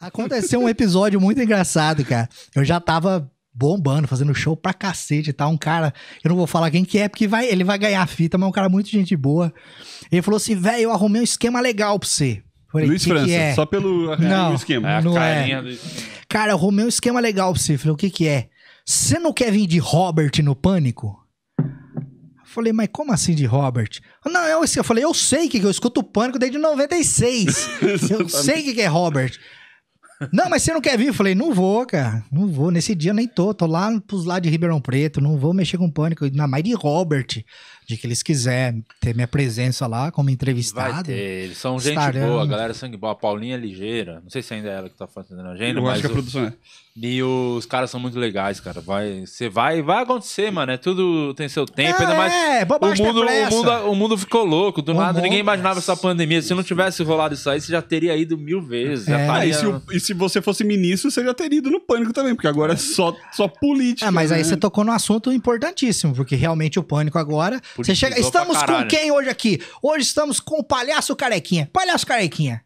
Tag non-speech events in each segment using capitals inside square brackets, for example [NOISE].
Aconteceu um episódio muito engraçado, cara. Eu já tava bombando, fazendo show pra cacete e tal. Um cara, eu não vou falar quem que é, porque vai, ele vai ganhar a fita, mas é um cara muito gente boa. Ele falou assim, velho, eu arrumei um esquema legal pra você. Falei, Luiz que França, que é? só pelo não, esquema. É não é. Do... Cara, eu arrumei um esquema legal pra você. Falei, o que que é? Você não quer vir de Robert no Pânico? Falei, mas como assim de Robert? Não, é eu, eu falei, eu sei que, eu escuto o Pânico desde 96. [LAUGHS] eu sei que, que é Robert. Não, mas você não quer vir? Eu falei, não vou, cara. Não vou. Nesse dia eu nem tô. Tô lá pros lá de Ribeirão Preto. Não vou mexer com pânico. Na mais de Robert, de que eles quiserem ter minha presença lá como entrevistado. Vai ter. Eles são gente Estarão. boa, a galera é sangue boa. A Paulinha é ligeira. Não sei se ainda é ela que tá fazendo é a agenda. Eu mas acho que a produção é. E os caras são muito legais, cara. Vai, você vai, vai acontecer, mano. É tudo tem seu tempo. É, ainda mais. É, bobagem, o mundo, o mundo, o mundo ficou louco. Do nada, ninguém imaginava essa pandemia. Se não tivesse rolado isso aí, você já teria ido mil vezes. É. Já ah, estaria... e, se o, e se se você fosse ministro, você já teria ido no pânico também, porque agora é só, só política. É, mas né? aí você tocou num assunto importantíssimo, porque realmente o pânico agora. Politizou você chega. Estamos com quem hoje aqui? Hoje estamos com o palhaço carequinha. Palhaço carequinha.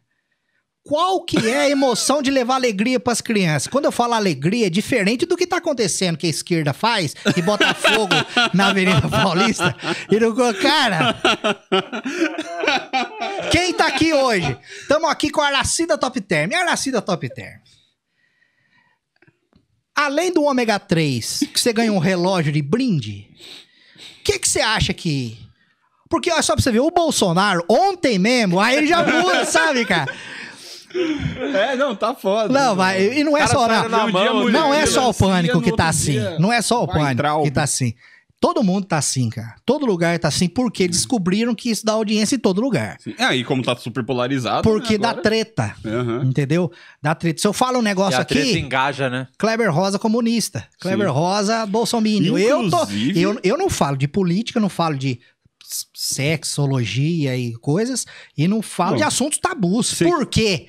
Qual que é a emoção de levar alegria para as crianças? Quando eu falo alegria, é diferente do que está acontecendo que a esquerda faz e bota fogo na Avenida Paulista. E no cara, [LAUGHS] Quem tá aqui hoje? Estamos aqui com a Aracida Top Term. E a Aracida Top Term? Além do ômega 3, que você ganha um relógio de brinde, o que, que você acha que. Porque olha só pra você ver, o Bolsonaro, ontem mesmo, aí ele já muda, [LAUGHS] sabe, cara? É, não, tá foda. Não, vai, e não é só. Não, mão, não, é tá assim. não é só o pânico que tá assim. Não é só o pânico que tá assim. Todo mundo tá assim, cara. Todo lugar tá assim, porque descobriram que isso dá audiência em todo lugar. Sim. É, e como tá super polarizado. Né, porque né, dá treta. Uhum. Entendeu? Dá treta. Se eu falo um negócio e a aqui. Treta engaja, né? Kleber Rosa comunista. Kleber Sim. Rosa bolsominion. Eu, tô, eu, eu não falo de política, não falo de sexologia e coisas, e não falo de assuntos tabus. Por quê?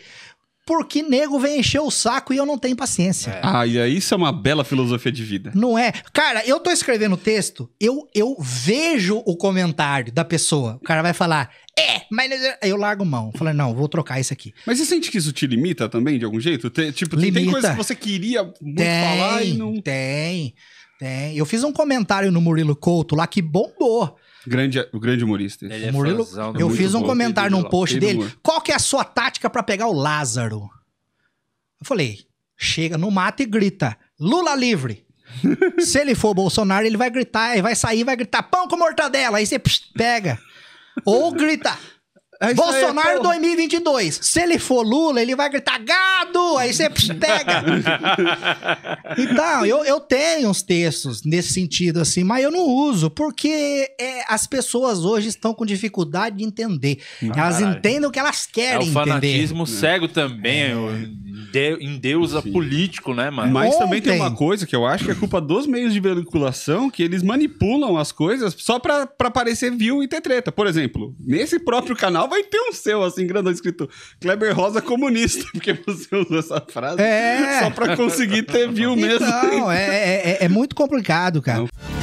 porque nego vem encher o saco e eu não tenho paciência. É. Ah, e aí isso é uma bela filosofia de vida. Não é? Cara, eu tô escrevendo texto, eu, eu vejo o comentário da pessoa. O cara vai falar, é, mas eu largo mão. Falei, não, vou trocar isso aqui. Mas você sente que isso te limita também, de algum jeito? Tipo, tem, tipo, limita. tem coisa que você queria muito tem, falar e não. Tem, tem. Eu fiz um comentário no Murilo Couto lá que bombou. Grande, grande humorista. Ele é Murilo, eu fiz um comentário num post dele que é a sua tática para pegar o Lázaro? Eu falei, chega no mato e grita, Lula livre. [LAUGHS] Se ele for Bolsonaro, ele vai gritar, ele vai sair, vai gritar pão com mortadela, aí você pega. Ou grita, é Bolsonaro aí, 2022. Se ele for Lula, ele vai gritar gado! Aí você pega. [LAUGHS] então, eu, eu tenho uns textos nesse sentido, assim, mas eu não uso, porque é, as pessoas hoje estão com dificuldade de entender. Ah, elas caralho. entendem o que elas querem é, o fanatismo entender. É. cego também. É de, deus a político, né, mano? Mas Ontem. também tem uma coisa que eu acho que é culpa dos meios de veiculação, que eles manipulam as coisas só pra, pra parecer view e ter treta. Por exemplo, nesse próprio canal vai ter um seu, assim, grandão escrito Kleber Rosa comunista, [LAUGHS] porque você usou essa frase é. só pra conseguir ter view mesmo. Não, é, é, é, é, muito complicado, cara. Não.